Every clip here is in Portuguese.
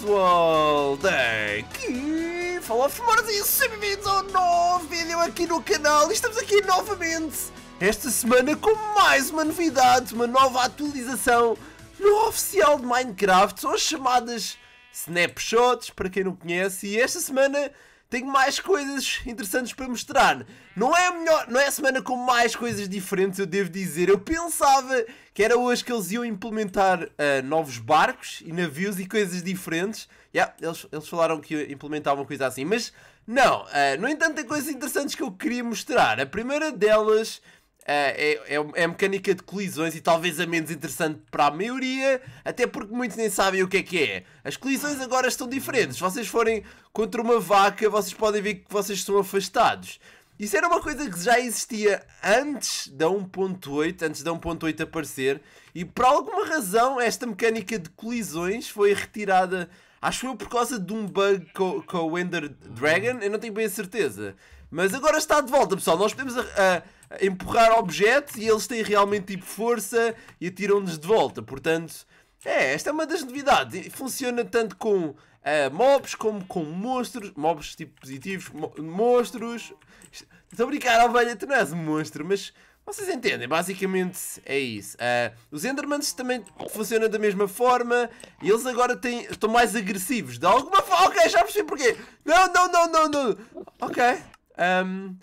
pessoal, daqui fala Fumarzinho, sejam bem-vindos ao novo vídeo aqui no canal e estamos aqui novamente esta semana com mais uma novidade, uma nova atualização no oficial de Minecraft, são as chamadas snapshots, para quem não conhece, e esta semana tenho mais coisas interessantes para mostrar. Não é a melhor, não é a semana com mais coisas diferentes, eu devo dizer. Eu pensava que era hoje que eles iam implementar uh, novos barcos e navios e coisas diferentes. Yeah, eles, eles falaram que implementavam coisa assim, mas não. Uh, no entanto, tem coisas interessantes que eu queria mostrar. A primeira delas é, é, é, é mecânica de colisões e talvez a menos interessante para a maioria, até porque muitos nem sabem o que é que é. As colisões agora estão diferentes. Se vocês forem contra uma vaca, vocês podem ver que vocês estão afastados. Isso era uma coisa que já existia antes da 1.8, antes da 1.8 aparecer, e por alguma razão esta mecânica de colisões foi retirada, acho eu por causa de um bug com, com o Ender Dragon, eu não tenho bem a certeza. Mas agora está de volta, pessoal. Nós podemos a, ah, a, ah, a empurrar objetos e eles têm realmente tipo força e atiram-nos de volta. Portanto, é, esta é uma das novidades. Funciona tanto com uh, mobs como com monstros. Mobs tipo positivos, mo monstros. Estou a brincar, ovelha, tu não és um monstro, mas vocês entendem, basicamente é isso. Uh, os Endermans também funcionam da mesma forma e eles agora têm, estão mais agressivos. De alguma forma. Ok, já percebi porquê. Não, não, não, não, não. Ok, um,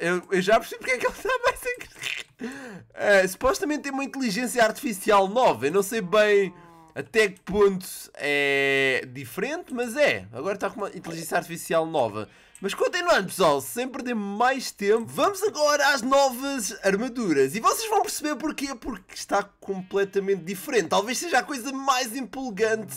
eu, eu, já percebi porque é que ele está mais em... uh, Supostamente tem uma inteligência artificial nova. Eu não sei bem até que ponto é diferente, mas é. Agora está com uma inteligência artificial nova. Mas continuando, pessoal, sem perder mais tempo, vamos agora às novas armaduras. E vocês vão perceber porquê, porque está completamente diferente. Talvez seja a coisa mais empolgante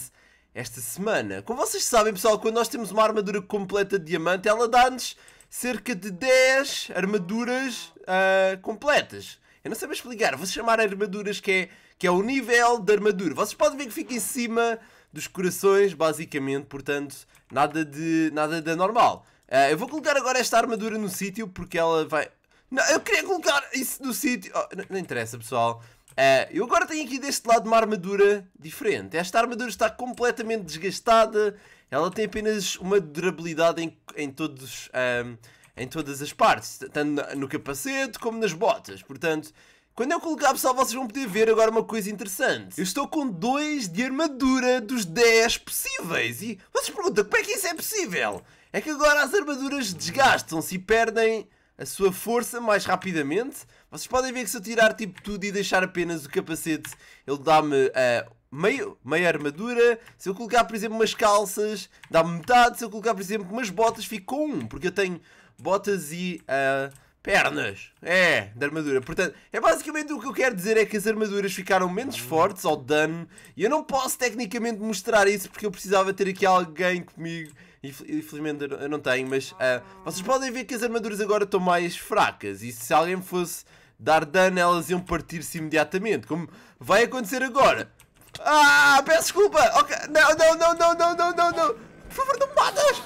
esta semana. Como vocês sabem, pessoal, quando nós temos uma armadura completa de diamante, ela dá-nos cerca de 10 armaduras uh, completas. Eu não sei explicar, vou chamar armaduras que é, que é o nível de armadura. Vocês podem ver que fica em cima dos corações, basicamente, portanto, nada de, nada de normal. Uh, ah, eu vou colocar agora esta armadura no sítio porque ela vai... Não, eu queria colocar isso no sítio... Oh, não, não interessa, pessoal. Uh, eu agora tenho aqui deste lado uma armadura diferente. Esta armadura está completamente desgastada. Ela tem apenas uma durabilidade em, em, todos, um, ehm, em todas as partes, tanto no capacete como nas botas. Portanto, quando eu colocar, pessoal, vocês vão poder ver agora uma coisa interessante. Eu estou com 2 de armadura dos 10 possíveis. E vocês perguntam, como é que isso é possível? É que agora as armaduras desgastam-se e perdem a sua força mais rapidamente. Vocês podem ver que se eu tirar tipo tudo e deixar apenas o capacete, ele dá-me uh, meio, meia armadura. Se eu colocar, por exemplo, umas calças, dá-me metade. Se eu colocar, por exemplo, umas botas, fico com um, porque eu tenho botas e... Uh, Pernas! É, de armadura. Portanto, é basicamente o que eu quero dizer é que as armaduras ficaram menos hum. fortes ao dano e eu não posso tecnicamente mostrar isso porque eu precisava ter aqui alguém comigo e infelizmente eu não tenho, mas uh, vocês podem ver que as armaduras agora estão mais fracas e se alguém fosse dar dano elas iam partir-se imediatamente, como vai acontecer agora. Ah, peço desculpa! Ok, não, não, não, não, não, não, não, não! Por favor, não me matas!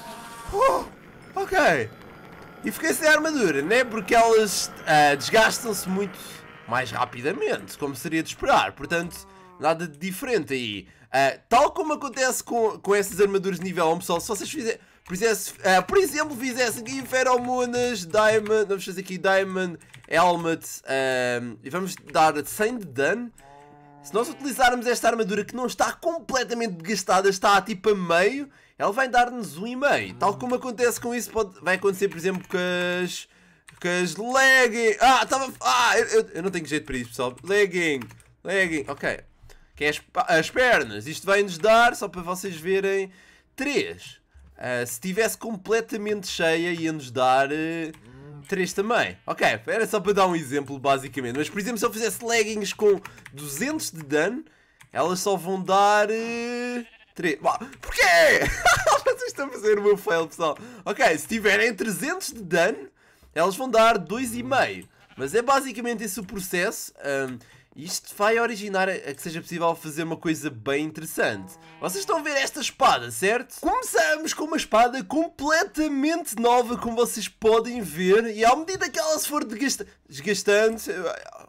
Oh, ok. E fiquei sem armadura, né? Porque elas uh, desgastam-se muito mais rapidamente, como seria de esperar. Portanto, nada de diferente aí. Uh, tal como acontece com, com essas armaduras de nível 1, pessoal, se vocês fizerem. Por, uh, por exemplo, fizessem aqui Feromonas, Diamond, vamos fazer aqui Diamond Helmet e vamos dar 100 de dano. Se nós utilizarmos esta armadura que não está completamente desgastada, está tipo a meio, ela vai dar-nos um e meio. Tal hum. como acontece com isso, pode... vai acontecer, por exemplo, com as... Com as legging... Ah, estava... Ah, eu, eu, eu, não tenho jeito para isso, pessoal. Legging, legging, ok. Que é as, as pernas. Isto vai-nos dar, só para vocês verem, 3. Uh, ah, se estivesse completamente cheia, ia-nos dar... Uh, 3 também. Ok, era só para dar um exemplo, basicamente. Mas, por exemplo, se eu fizesse leggings com 200 de dano, elas só vão dar... Uh, eh, 3. Bah, porquê? Vocês estão a fazer o meu fail, pessoal. Ok, se tiverem 300 de dano, elas vão dar 2,5. Mas é basicamente esse o processo. Um, isto vai originar a é que seja possível fazer uma coisa bem interessante. Vocês estão a ver esta espada, certo? Começamos com uma espada completamente nova, como vocês podem ver, e à medida que ela se for desgastando,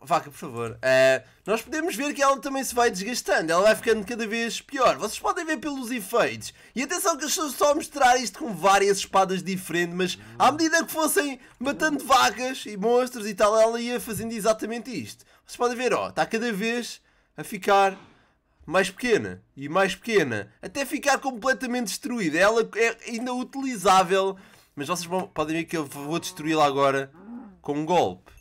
Vaca, por favor. Uh, nós podemos ver que ela também se vai desgastando, ela vai ficando cada vez pior. Vocês podem ver pelos efeitos. E atenção que eu estou só a mostrar isto com várias espadas diferentes, mas à medida que fossem matando vacas e monstros e tal, ela ia fazendo exatamente isto. Vocês podem ver, ó, está cada vez a ficar mais pequena e mais pequena, até ficar completamente destruída. Ela é ainda utilizável, mas vocês podem ver que eu vou destruí-la agora com um golpe.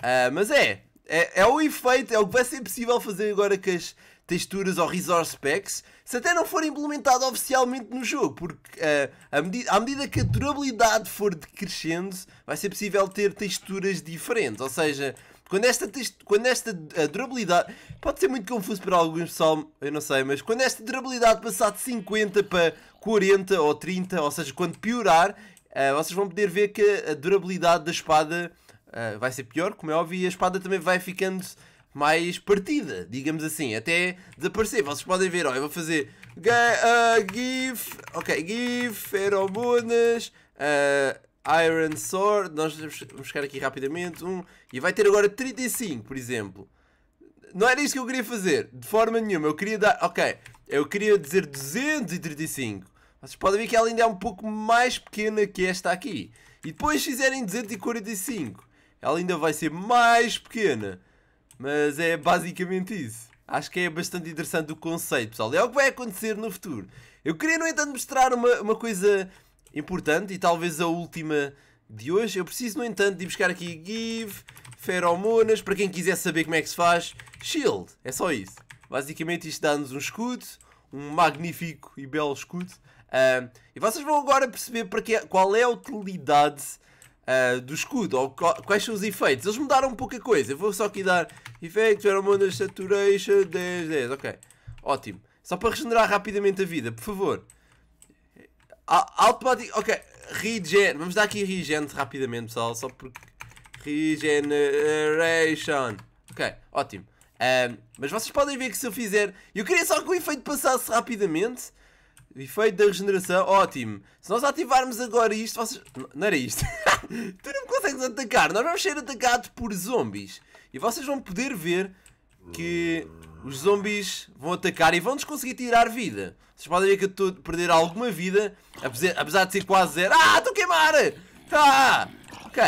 Uh, mas é, é, é o efeito, é o que vai ser possível fazer agora com as texturas ou resource packs, se até não for implementado oficialmente no jogo, porque uh, à, medida, à medida que a durabilidade for decrescendo, vai ser possível ter texturas diferentes. Ou seja, quando esta, quando esta eh, durabilidade. Pode ser muito confuso para alguns pessoal, eu não sei, mas quando esta durabilidade passar de 50 para 40 ou 30, ou seja, quando piorar, uh, vocês vão poder ver que a durabilidade da espada ah, vai ser pior, como é óbvio, e a espada também vai ficando mais partida, digamos assim, até desaparecer. Vocês podem ver, ó, eu vou fazer uh, GIF, ok, GIF, Aeromonas, uh, ah, Iron Sword, nós vamos buscar aqui rapidamente um, e vai ter agora 35, por exemplo. Não era isto que eu queria fazer, de forma nenhuma, eu queria dar, ok, eu queria dizer 235. Vocês podem ver que ela ainda é um pouco mais pequena que esta aqui. E depois fizerem 245 ela ainda vai ser mais pequena. Mas é basicamente isso. Acho que é bastante interessante o conceito, pessoal. É o que vai acontecer no futuro. Eu queria, no entanto, mostrar uma, uma coisa importante e talvez a última de hoje. Eu preciso, no entanto, de buscar aqui Give, Feromonas, para quem quiser saber como é que se faz, Shield. É só isso. Basicamente, isto dá-nos um escudo, um magnífico e belo escudo. Uh, e vocês vão agora perceber para que, é, qual é a utilidade uh, do escudo, ou quais são os efeitos. Eles mudaram pouca coisa, eu vou só aqui dar efeitos, hormônio saturation, 10, 10, ok. Ótimo. Só para regenerar rapidamente a vida, por favor. Automático, ok, regen, vamos dar aqui regen rapidamente pessoal, só porque... Regeneration. Ok, ótimo. Um, ah, mas vocês podem ver que se eu fizer... Eu queria só que o efeito passasse rapidamente. O efeito da regeneração, ótimo. Se nós ativarmos agora isto, vocês... não era isto. tu não me consegues atacar. Nós vamos ser atacados por zombies. E vocês vão poder ver que os zombies vão atacar e vão-nos conseguir tirar vida. Vocês podem ver que eu estou a perder alguma vida, apesar de ser quase zero. Ah, estou a queimar! Tá! Ok.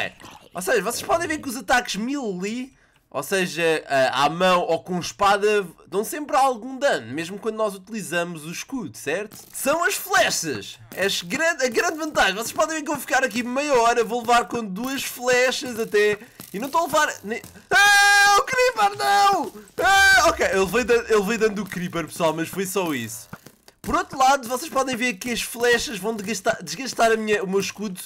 Ou seja, vocês podem ver que os ataques melee ou seja, eh, à mão ou com espada dão sempre algum dano, mesmo quando nós utilizamos o escudo, certo? São as flechas! é a grande vantagem, vocês podem ver que eu vou ficar aqui meia hora, vou levar com duas flechas até... E não estou a levar... Nem... Ah, o Creeper, não! Ah, ok, eu levei, dando o Creeper, pessoal, mas foi só isso. Por outro lado, vocês podem ver que as flechas vão desgastar, desgastar minha, o meu escudo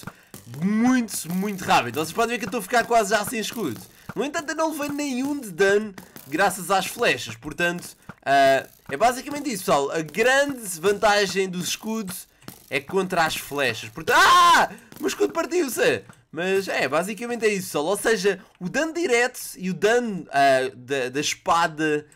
muito, muito rápido. Vocês podem ver que eu estou a ficar quase já sem escudo. No entanto, eu não levei nenhum de dano graças às flechas. Portanto, uh, é basicamente isso, pessoal. A grande vantagem dos escudos é contra as flechas. Portanto, ah! O meu escudo partiu-se! Mas é, basicamente é isso, pessoal. Ou seja, o dano direto e o dano uh, da, da, espada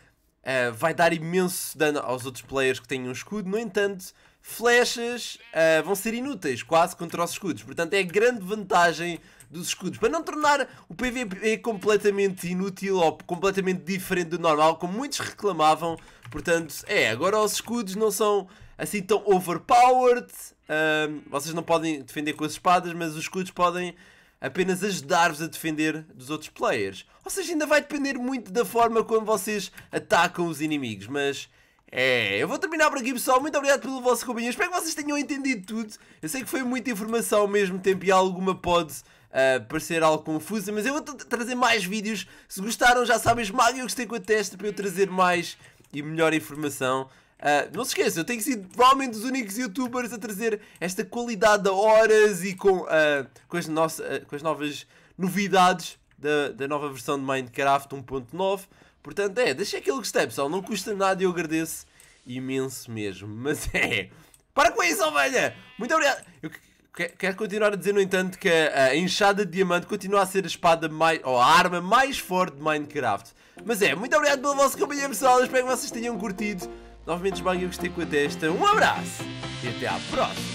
uh, vai dar imenso dano aos outros players que têm um escudo. No entanto, flechas uh, vão ser inúteis quase contra os escudos. Portanto, é a grande vantagem dos escudos. Para não tornar o PvP completamente inútil ou completamente diferente do normal, como muitos reclamavam. Portanto, é, agora os escudos não são assim tão overpowered. Uh, vocês não podem defender com as espadas, mas os escudos podem apenas ajudar-vos a defender dos outros players. Ou seja, ainda vai depender muito da forma como vocês atacam os inimigos, mas é, eu vou terminar por aqui, pessoal. Muito obrigado pelo vosso companhia. Espero que vocês tenham entendido tudo. Eu sei que foi muita informação ao mesmo tempo e alguma pode uh, parecer algo confusa, mas eu vou trazer mais vídeos. Se gostaram, já sabem, esmaguem o gostei com a testa para eu trazer mais e melhor informação. Uh, não se esqueçam, eu tenho sido provavelmente dos únicos youtubers a trazer esta qualidade a horas e com, uh, com, as, com as novas novidades da, da nova versão de Minecraft 1.9. Portanto, é, deixa aquele gostei, pessoal. Não custa nada e eu agradeço imenso mesmo. Mas é. Para com isso, ovelha! Muito obrigado! Eu quero continuar a dizer, no entanto, que a enxada de diamante continua a ser a espada mais. ou a arma mais forte de Minecraft. Mas é, muito obrigado pela vossa companhia, pessoal. espero que vocês tenham curtido. Novamente, esmaguem eu gostei com a testa. Um abraço e até à próxima!